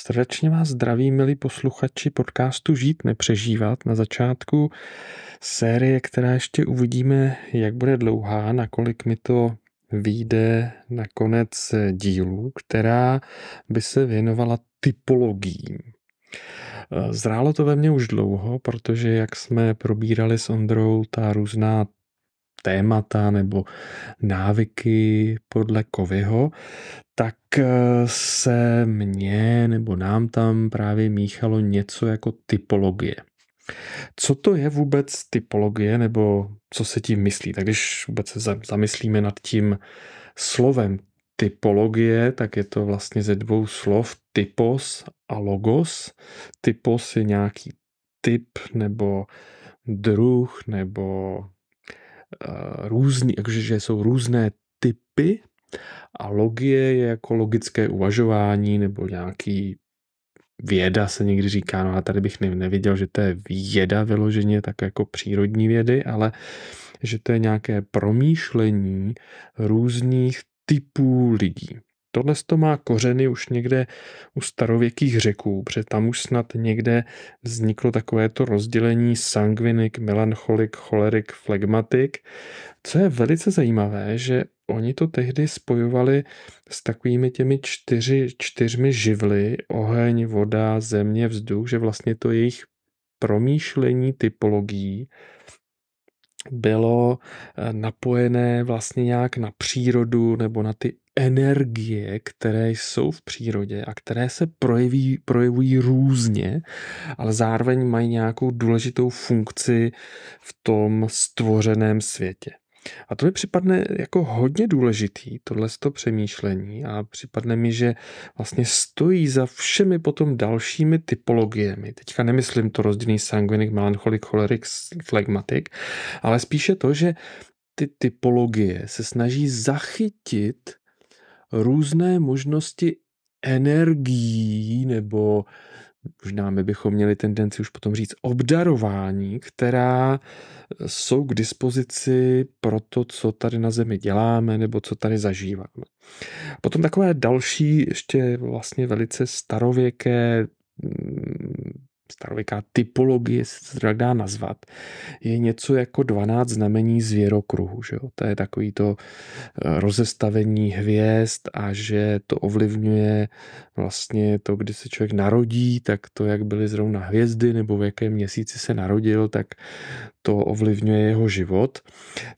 Srdečně vás zdraví, milí posluchači podcastu Žít nepřežívat na začátku série, která ještě uvidíme, jak bude dlouhá, nakolik mi to vyjde na konec dílu, která by se věnovala typologiím. Zrálo to ve mně už dlouho, protože jak jsme probírali s Ondrou ta různá témata nebo návyky podle Kovyho, tak eh, se mně nebo nám tam právě míchalo něco jako typologie. Co to je vůbec typologie nebo co se tím myslí? Tak když vůbec se zamyslíme nad tím slovem typologie, tak je to vlastně ze dvou slov typos a logos. Typos je nějaký typ nebo druh nebo Eh, různý, že jsou různé typy a logie je jako logické uvažování nebo nějaký věda se někdy říká, no a tady bych neviděl, že to je věda vyloženě, tak jako přírodní vědy, ale že to je nějaké promýšlení různých typů lidí. Tohle to má kořeny už někde u starověkých řeků, protože tam už snad někde vzniklo takovéto rozdělení sangvinik, melancholik, cholerik, flegmatik. Co je velice zajímavé, že oni to tehdy spojovali s takovými těmi čtyři, čtyřmi živly, oheň, voda, země, vzduch, že vlastně to jejich promýšlení typologií bylo eh, napojené vlastně nějak na přírodu nebo na ty energie, které jsou v přírodě a které se projeví, projevují různě, ale zároveň mají nějakou důležitou funkci v tom stvořeném světě. A to mi připadne jako hodně důležitý, tohle to přemýšlení a připadne mi, že vlastně stojí za všemi potom dalšími typologiemi. Teďka nemyslím to rozdělení sanguinik, melancholik, cholerik, flegmatik, ale spíše to, že ty typologie se snaží zachytit různé možnosti energií nebo možná my bychom měli tendenci už potom říct obdarování, která eh, jsou k dispozici pro to, co tady na Zemi děláme nebo co tady zažíváme. Potom takové další, ještě vlastně velice starověké mm, starověká typologie, se to tak dá nazvat, je něco jako 12 znamení zvěrokruhu. Že jo? To je takový to eh, rozestavení hvězd a že to ovlivňuje vlastně to, kdy se člověk narodí, tak to, jak byly zrovna hvězdy nebo v jakém měsíci se narodil, tak to ovlivňuje jeho život,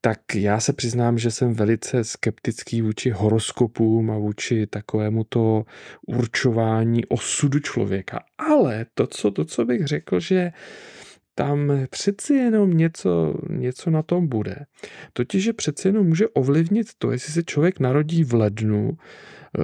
tak já se přiznám, že jsem velice skeptický vůči horoskopům a vůči takovému to určování osudu člověka. Ale to, co, to, co bych řekl, že tam přeci jenom něco, něco na tom bude. Totiž, že přeci jenom může ovlivnit to, jestli se člověk narodí v lednu,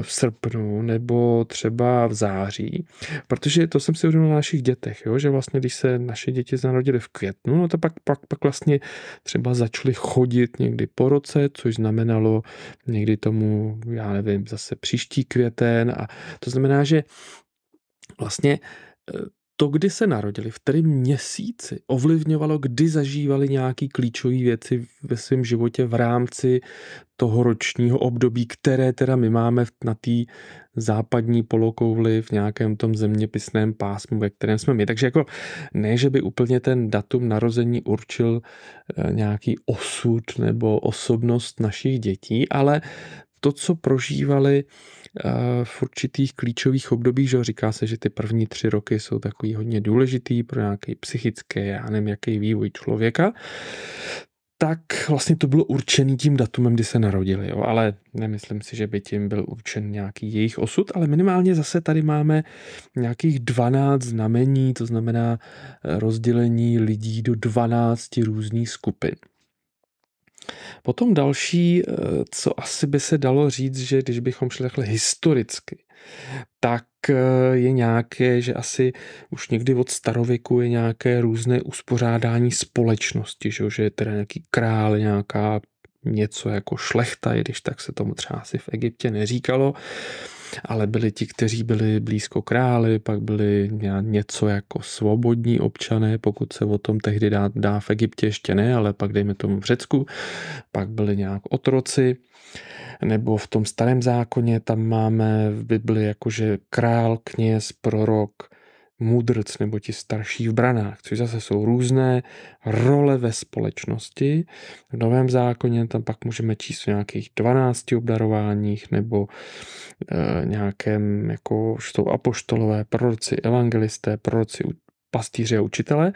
v srpnu nebo třeba v září, protože to jsem si uvědomil na našich dětech, jo? že vlastně když se naše děti narodily v květnu, no to pak, pak, pak vlastně třeba začaly chodit někdy po roce, což znamenalo někdy tomu, já nevím, zase příští květen a to znamená, že vlastně eh, to, kdy se narodili, v kterém měsíci, ovlivňovalo, kdy zažívali nějaké klíčové věci ve svém životě v rámci toho ročního období, které teda my máme na té západní polokouli v nějakém tom zeměpisném pásmu, ve kterém jsme my. Takže jako ne, že by úplně ten datum narození určil eh, nějaký osud nebo osobnost našich dětí, ale to, co prožívali eh, v určitých klíčových obdobích, že říká se, že ty první tři roky jsou takový hodně důležitý pro nějaký psychický, já nevím, jaký vývoj člověka, tak vlastně to bylo určený tím datumem, kdy se narodili, jo? ale nemyslím si, že by tím byl určen nějaký jejich osud, ale minimálně zase tady máme nějakých 12 znamení, to znamená eh, rozdělení lidí do 12 různých skupin. Potom další, eh, co asi by se dalo říct, že když bychom šli takhle historicky, tak eh, je nějaké, že asi už někdy od starověku je nějaké různé uspořádání společnosti, že je teda nějaký král, nějaká něco jako šlechta, i když tak se tomu třeba asi v Egyptě neříkalo ale byli ti, kteří byli blízko králi, pak byli něco jako svobodní občané, pokud se o tom tehdy dá, dá v Egyptě ještě ne, ale pak dejme tomu v Řecku, pak byli nějak otroci, nebo v tom starém zákoně tam máme v Bibli jakože král, kněz, prorok, mudrc nebo ti starší v branách, což zase jsou různé role ve společnosti. V Novém zákoně tam pak můžeme číst o nějakých 12 obdarováních nebo e, nějakém, jako jsou apoštolové, proroci, evangelisté, proroci, pastýři a učitele.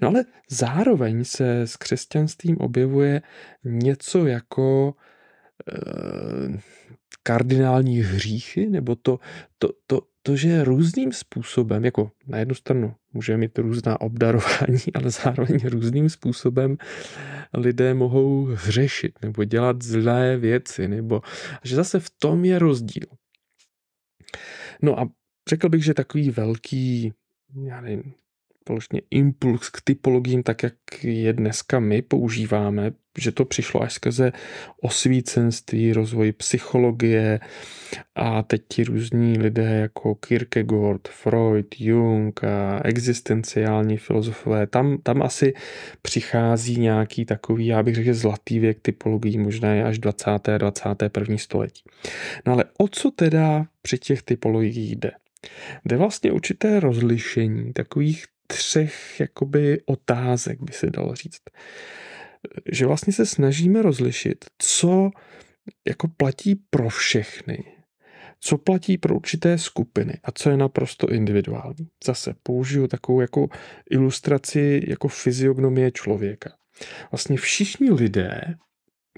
No ale zároveň se s křesťanstvím objevuje něco jako e, kardinální hříchy, nebo to, to, to, protože různým způsobem, jako na jednu stranu může mít různá obdarování, ale zároveň různým způsobem lidé mohou hřešit nebo dělat zlé věci, nebo že zase v tom je rozdíl. No a řekl bych, že takový velký já nevím, vlastně impuls k typologiím, tak jak je dneska my používáme, že to přišlo až skrze osvícenství, rozvoj psychologie a teď ti různí lidé jako Kierkegaard, Freud, Jung a existenciální filozofové, tam, tam asi přichází nějaký takový, já bych řekl, zlatý věk typologií, možná je až 20. a 21. století. No ale o co teda při těch typologiích jde? Jde vlastně určité rozlišení takových třech jakoby otázek, by se dalo říct. Že vlastně se snažíme rozlišit, co jako platí pro všechny, co platí pro určité skupiny a co je naprosto individuální. Zase použiju takovou jako ilustraci jako fyziognomie člověka. Vlastně všichni lidé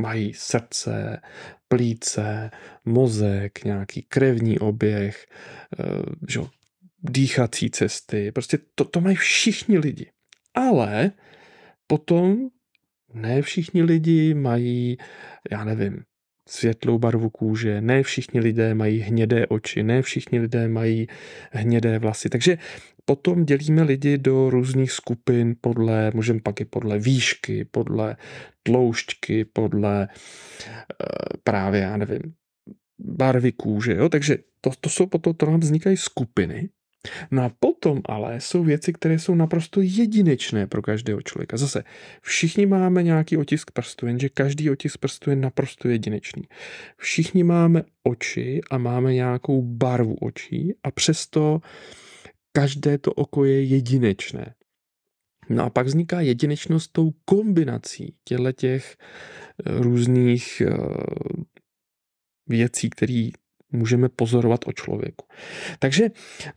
mají srdce, plíce, mozek, nějaký krevní oběh, eh, že dýchací cesty, prostě to, to mají všichni lidi. Ale potom ne všichni lidi mají, já nevím, světlou barvu kůže, ne všichni lidé mají hnědé oči, ne všichni lidé mají hnědé vlasy. Takže potom dělíme lidi do různých skupin podle, můžeme pak i podle výšky, podle tloušťky, podle eh, právě, já nevím, barvy kůže. Jo? Takže to, to jsou potom, to nám vznikají skupiny No a potom ale jsou věci, které jsou naprosto jedinečné pro každého člověka. Zase, všichni máme nějaký otisk prstu, jenže každý otisk prstu je naprosto jedinečný. Všichni máme oči a máme nějakou barvu očí a přesto každé to oko je jedinečné. No a pak vzniká jedinečnost tou kombinací těchto těch eh, různých eh, věcí, které můžeme pozorovat o člověku. Takže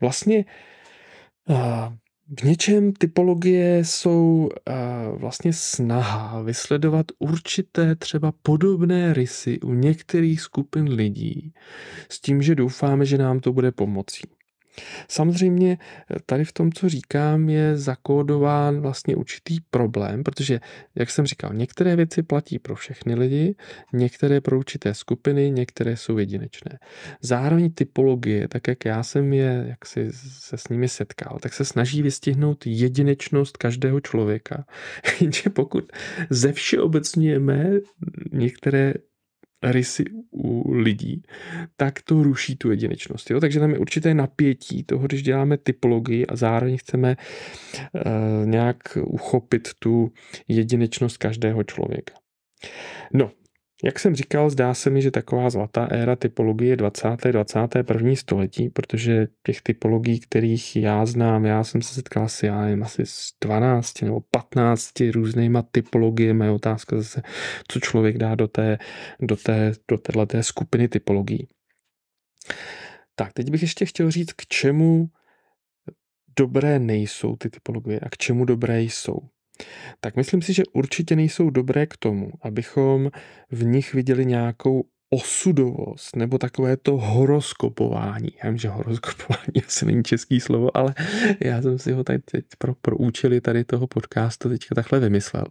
vlastně v něčem typologie jsou vlastně snaha vysledovat určité třeba podobné rysy u některých skupin lidí s tím, že doufáme, že nám to bude pomocí. Samozřejmě eh, tady v tom, co říkám, je zakódován vlastně určitý problém, protože, jak jsem říkal, některé věci platí pro všechny lidi, některé pro určité skupiny, některé jsou jedinečné. Zároveň typologie, tak jak já jsem je, jak si se s nimi setkal, tak se snaží vystihnout jedinečnost každého člověka. Jenže pokud zevšeobecňujeme některé rysy u lidí, tak to ruší tu jedinečnost. Jo? Takže tam je určité napětí toho, když děláme typologii a zároveň chceme e, nějak uchopit tu jedinečnost každého člověka. No, jak jsem říkal, zdá se mi, že taková zlatá éra typologie 20. 21. století, protože těch typologií, kterých já znám, já jsem se setkal asi, já nevím, asi s 12 nebo 15 různýma typologiemi. Má otázka zase, co člověk dá do té, do té, do té skupiny typologií. Tak, teď bych ještě chtěl říct, k čemu dobré nejsou ty typologie a k čemu dobré jsou tak myslím si, že určitě nejsou dobré k tomu, abychom v nich viděli nějakou osudovost nebo takové to horoskopování. Já vím, že horoskopování asi není český slovo, ale já jsem si ho tady teď pro, pro účely tady toho podcastu teďka takhle vymyslel.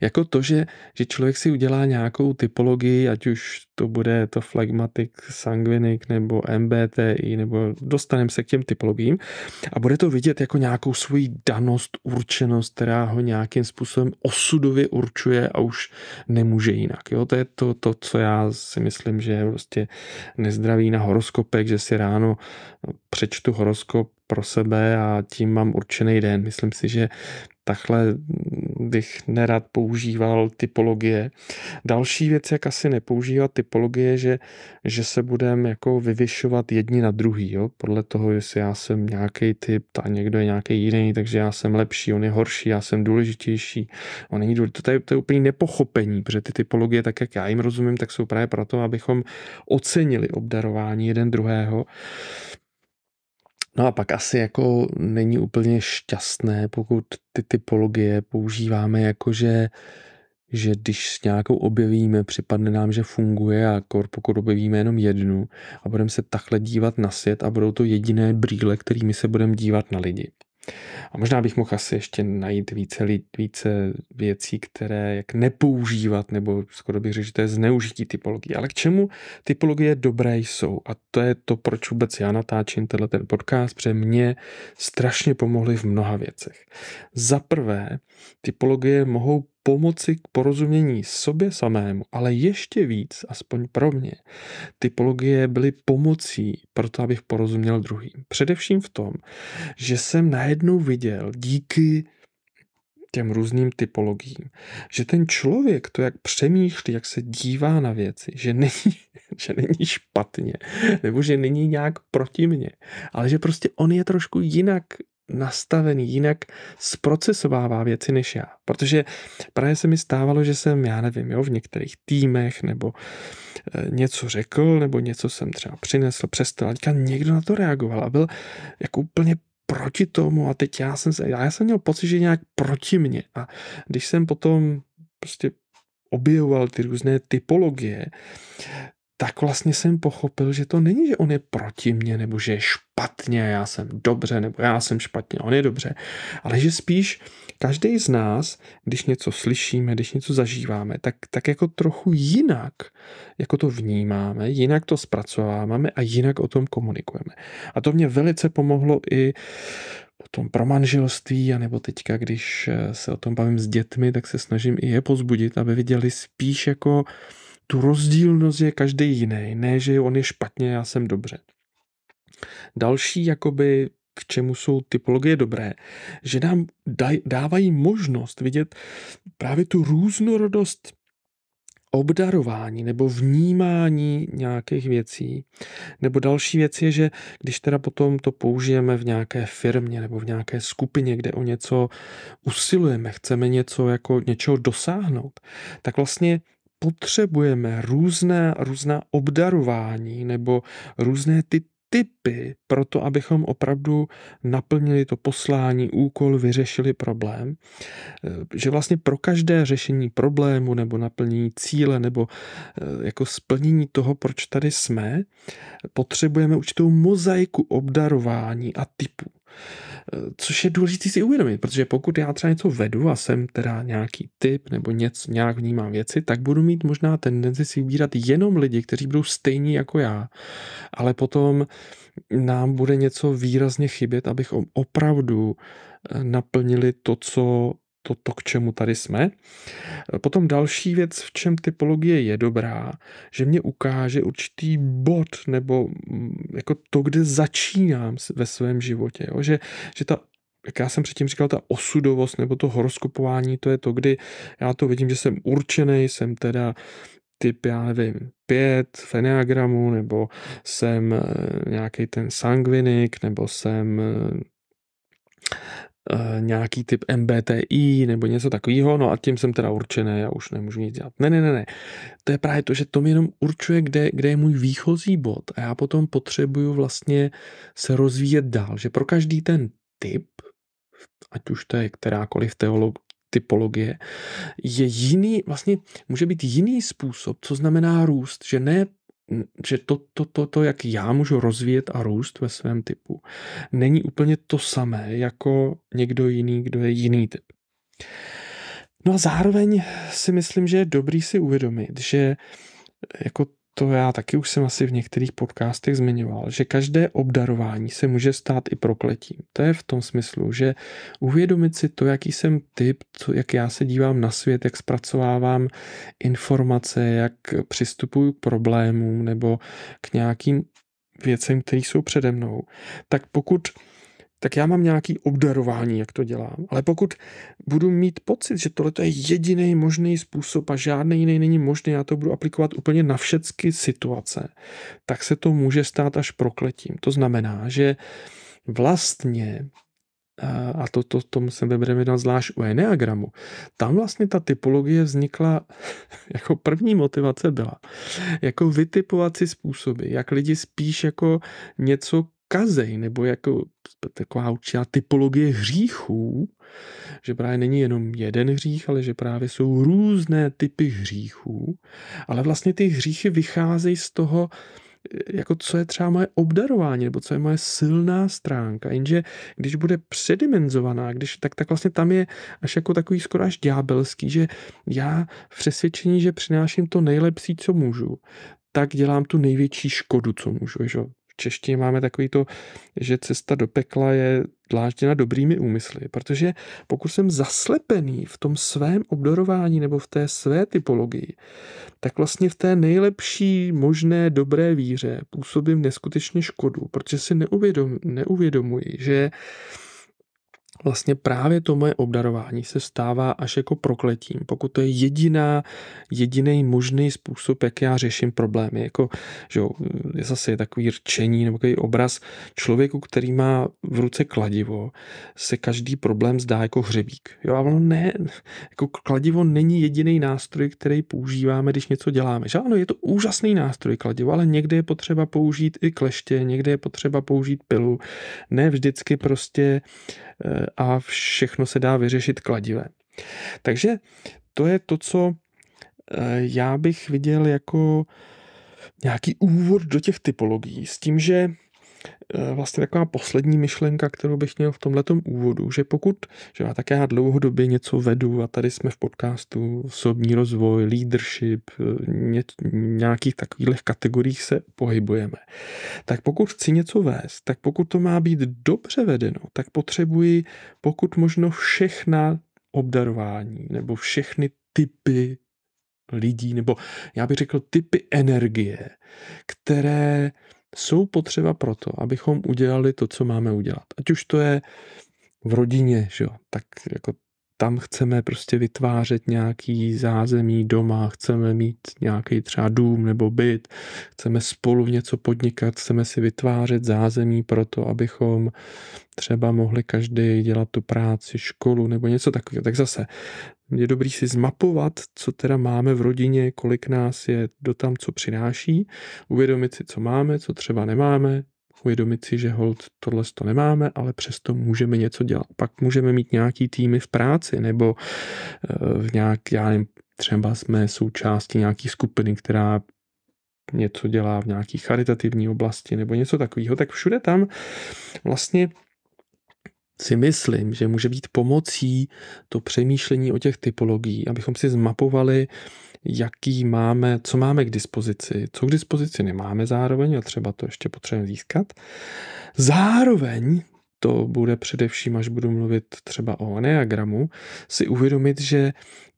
Jako to, že, že člověk si udělá nějakou typologii, ať už to bude to flagmatik, sangvinik nebo MBTI, nebo dostaneme se k těm typologiím a bude to vidět jako nějakou svoji danost, určenost, která ho nějakým způsobem osudově určuje a už nemůže jinak. Jo? To je to, to co já si myslím, myslím, že je prostě nezdravý na horoskopek, že si ráno no, přečtu horoskop pro sebe a tím mám určený den. Myslím si, že takhle bych nerad používal typologie. Další věc, jak asi nepoužívat typologie, že, že se budeme jako vyvyšovat jedni na druhý, jo? podle toho, jestli já jsem nějaký typ a někdo je nějaký jiný, takže já jsem lepší, on je horší, já jsem důležitější, on není důležitý. To je, to je úplně nepochopení, protože ty typologie, tak jak já jim rozumím, tak jsou právě proto, abychom ocenili obdarování jeden druhého. No a pak asi jako není úplně šťastné, pokud ty typologie používáme jako, že, že když nějakou objevíme, připadne nám, že funguje a kor, pokud objevíme jenom jednu a budeme se takhle dívat na svět a budou to jediné brýle, kterými se budeme dívat na lidi. A možná bych mohl asi ještě najít více, více věcí, které jak nepoužívat, nebo skoro bych řekl, že to je zneužití typologie. Ale k čemu typologie dobré jsou? A to je to, proč vůbec já natáčím tenhle ten podcast, protože mě strašně pomohly v mnoha věcech. Za prvé, typologie mohou pomoci k porozumění sobě samému, ale ještě víc, aspoň pro mě, typologie byly pomocí pro to, abych porozuměl druhým. Především v tom, že jsem najednou viděl díky těm různým typologiím. Že ten člověk, to jak přemýšlí, jak se dívá na věci, že není, že není špatně, nebo že není nějak proti mně, ale že prostě on je trošku jinak nastavený, jinak zprocesovává věci než já. Protože právě se mi stávalo, že jsem, já nevím, jo, v některých týmech nebo eh, něco řekl, nebo něco jsem třeba přinesl, přestal, a někdo na to reagoval a byl jako úplně proti tomu a teď já jsem se, já jsem měl pocit, že nějak proti mně a když jsem potom prostě objevoval ty různé typologie, tak vlastně jsem pochopil, že to není, že on je proti mně, nebo že je špatně, já jsem dobře, nebo já jsem špatně, on je dobře, ale že spíš každý z nás, když něco slyšíme, když něco zažíváme, tak, tak jako trochu jinak, jako to vnímáme, jinak to zpracováváme a jinak o tom komunikujeme. A to mě velice pomohlo i tom pro manželství, anebo teďka, když eh, se o tom bavím s dětmi, tak se snažím i je pozbudit, aby viděli spíš jako tu rozdílnost je každý jiný, ne, že on je špatně, já jsem dobře. Další jakoby k čemu jsou typologie dobré, že nám daj, dávají možnost vidět právě tu různorodost obdarování nebo vnímání nějakých věcí. Nebo další věc je, že když teda potom to použijeme v nějaké firmě nebo v nějaké skupině, kde o něco usilujeme, chceme něco jako něčeho dosáhnout, tak vlastně potřebujeme různé, různá obdarování nebo různé ty typy pro to, abychom opravdu naplnili to poslání, úkol, vyřešili problém. Eh, že vlastně pro každé řešení problému nebo naplnění cíle nebo eh, jako splnění toho, proč tady jsme, potřebujeme určitou mozaiku obdarování a typů což je důležité si uvědomit, protože pokud já třeba něco vedu a jsem teda nějaký typ nebo něco, nějak vnímám věci, tak budu mít možná tendenci si vybírat jenom lidi, kteří budou stejní jako já, ale potom nám bude něco výrazně chybět, abychom opravdu eh, naplnili to, co to, to, k čemu tady jsme. Potom další věc, v čem typologie je dobrá, že mě ukáže určitý bod nebo mm, jako to, kde začínám ve svém životě. Jo? Že, že ta jak já jsem předtím říkal, ta osudovost nebo to horoskopování, to je to, kdy já to vidím, že jsem určený, jsem teda typ, já nevím, pět feneagramu, nebo jsem eh, nějaký ten sangvinik, nebo jsem eh, Eh, nějaký typ MBTI nebo něco takového, no a tím jsem teda určený, já už nemůžu nic dělat. Ne, ne, ne, ne. To je právě to, že to mi jenom určuje, kde, kde je můj výchozí bod a já potom potřebuju vlastně se rozvíjet dál, že pro každý ten typ, ať už to je kterákoliv teolog, typologie, je jiný, vlastně může být jiný způsob, co znamená růst, že ne že to, to, to, to, jak já můžu rozvíjet a růst ve svém typu, není úplně to samé jako někdo jiný, kdo je jiný typ. No a zároveň si myslím, že je dobrý si uvědomit, že e, jako to já taky už jsem asi v některých podcastech zmiňoval, že každé obdarování se může stát i prokletím. To je v tom smyslu, že uvědomit si to, jaký jsem typ, co jak já se dívám na svět, jak zpracovávám informace, jak přistupuju k problémům nebo k nějakým věcem, které jsou přede mnou, tak pokud tak já mám nějaký obdarování, jak to dělám. Ale pokud budu mít pocit, že tohle je jediný možný způsob a žádný jiný není možný, já to budu aplikovat úplně na všechny situace, tak se to může stát až prokletím. To znamená, že vlastně a to, to tomu se vybrat, na zvlášť u Enneagramu, tam vlastně ta typologie vznikla, jako první motivace byla, jako vytipovat si způsoby, jak lidi spíš jako něco kazej, nebo jako taková určitá typologie hříchů, že právě není jenom jeden hřích, ale že právě jsou různé typy hříchů, ale vlastně ty hříchy vycházejí z toho, eh, jako co je třeba moje obdarování, nebo co je moje silná stránka. Jenže když bude předimenzovaná, když, tak, tak vlastně tam je až jako takový skoro až ďábelský, že já v přesvědčení, že přináším to nejlepší, co můžu, tak dělám tu největší škodu, co můžu. Že? češtině máme takový to, že cesta do pekla je dlážděna dobrými úmysly, protože pokud jsem zaslepený v tom svém obdorování nebo v té své typologii, tak vlastně v té nejlepší možné dobré víře působím neskutečně škodu, protože si neuvědom, neuvědomuji, že vlastně právě to moje obdarování se stává až jako prokletím, pokud to je jediná, jediný možný způsob, jak já řeším problémy. Jako, že jo, je zase takový rčení nebo takový obraz člověku, který má v ruce kladivo, se každý problém zdá jako hřebík. Jo, a ono ne, jako kladivo není jediný nástroj, který používáme, když něco děláme. Že ano, je to úžasný nástroj kladivo, ale někde je potřeba použít i kleště, někde je potřeba použít pilu. Ne vždycky prostě Eh, a všechno se dá vyřešit kladivem. Takže to je to, co eh, já bych viděl jako nějaký úvod do těch typologií s tím, že Eh, vlastně taková poslední myšlenka, kterou bych měl v tomhletom úvodu, že pokud, že já také já dlouhodobě něco vedu a tady jsme v podcastu osobní rozvoj, leadership, eh, ně, nějakých takových kategoriích se pohybujeme, tak pokud chci něco vést, tak pokud to má být dobře vedeno, tak potřebuji pokud možno všechna obdarování nebo všechny typy lidí, nebo já bych řekl typy energie, které jsou potřeba proto, abychom udělali to, co máme udělat. Ať už to je v rodině, že jo, tak jako tam chceme prostě vytvářet nějaký zázemí doma, chceme mít nějaký třeba dům nebo byt, chceme spolu něco podnikat, chceme si vytvářet zázemí pro to, abychom třeba mohli každý dělat tu práci, školu nebo něco takového. Tak zase je dobrý si zmapovat, co teda máme v rodině, kolik nás je do tam, co přináší, uvědomit si, co máme, co třeba nemáme, uvědomit si, že hold tohle to nemáme, ale přesto můžeme něco dělat. Pak můžeme mít nějaký týmy v práci nebo eh, v nějak, já nevím, třeba jsme součástí nějaký skupiny, která něco dělá v nějaký charitativní oblasti nebo něco takového, tak všude tam vlastně si myslím, že může být pomocí to přemýšlení o těch typologií, abychom si zmapovali jaký máme, co máme k dispozici, co k dispozici nemáme zároveň a třeba to ještě potřebujeme získat. Zároveň to bude především, až budu mluvit třeba o neagramu, si uvědomit, že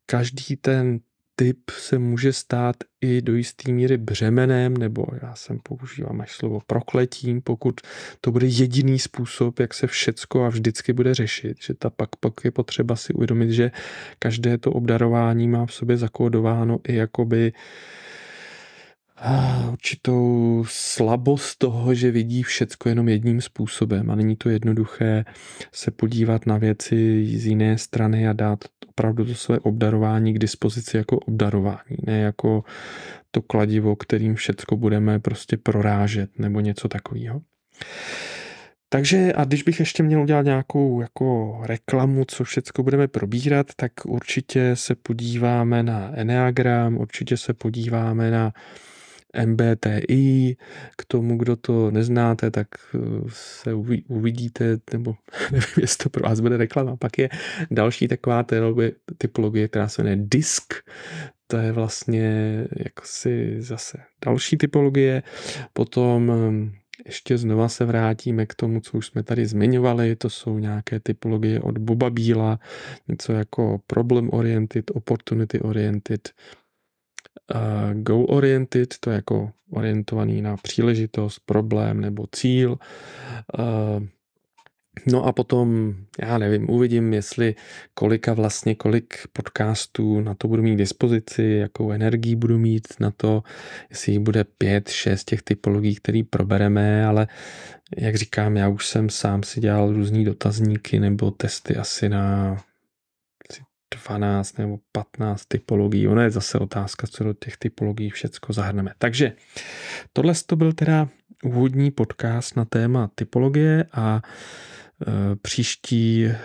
každý ten typ se může stát i do jisté míry břemenem, nebo já jsem používám až slovo prokletím, pokud to bude jediný způsob, jak se všecko a vždycky bude řešit. Že ta pak, pak je potřeba si uvědomit, že každé to obdarování má v sobě zakódováno i jakoby a určitou slabost toho, že vidí všecko jenom jedním způsobem a není to jednoduché se podívat na věci z jiné strany a dát opravdu to své obdarování k dispozici jako obdarování, ne jako to kladivo, kterým všecko budeme prostě prorážet nebo něco takového. Takže a když bych ještě měl udělat nějakou jako reklamu, co všechno budeme probírat, tak určitě se podíváme na Enneagram, určitě se podíváme na MBTI. K tomu, kdo to neznáte, tak eh, se uvidíte, nebo nevím, jestli to pro vás bude reklama. Pak je další taková typologie, která se jmenuje DISK. To je vlastně si zase další typologie. Potom ehm, ještě znova se vrátíme k tomu, co už jsme tady zmiňovali, to jsou nějaké typologie od Boba Bíla, něco jako problem oriented, opportunity oriented, Goal oriented, to je jako orientovaný na příležitost, problém nebo cíl. No a potom, já nevím, uvidím, jestli kolika vlastně, kolik podcastů na to budu mít k dispozici, jakou energii budu mít na to, jestli jich bude pět, šest těch typologií, které probereme, ale jak říkám, já už jsem sám si dělal různý dotazníky nebo testy asi na 12 nebo 15 typologií. Ono je zase otázka, co do těch typologií všecko zahrneme. Takže tohle to byl teda úvodní podcast na téma typologie a e, Příští e,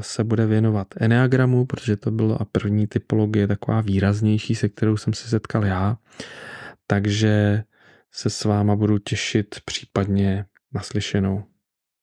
se bude věnovat Enneagramu, protože to byla první typologie taková výraznější, se kterou jsem se setkal já. Takže se s váma budu těšit případně naslyšenou.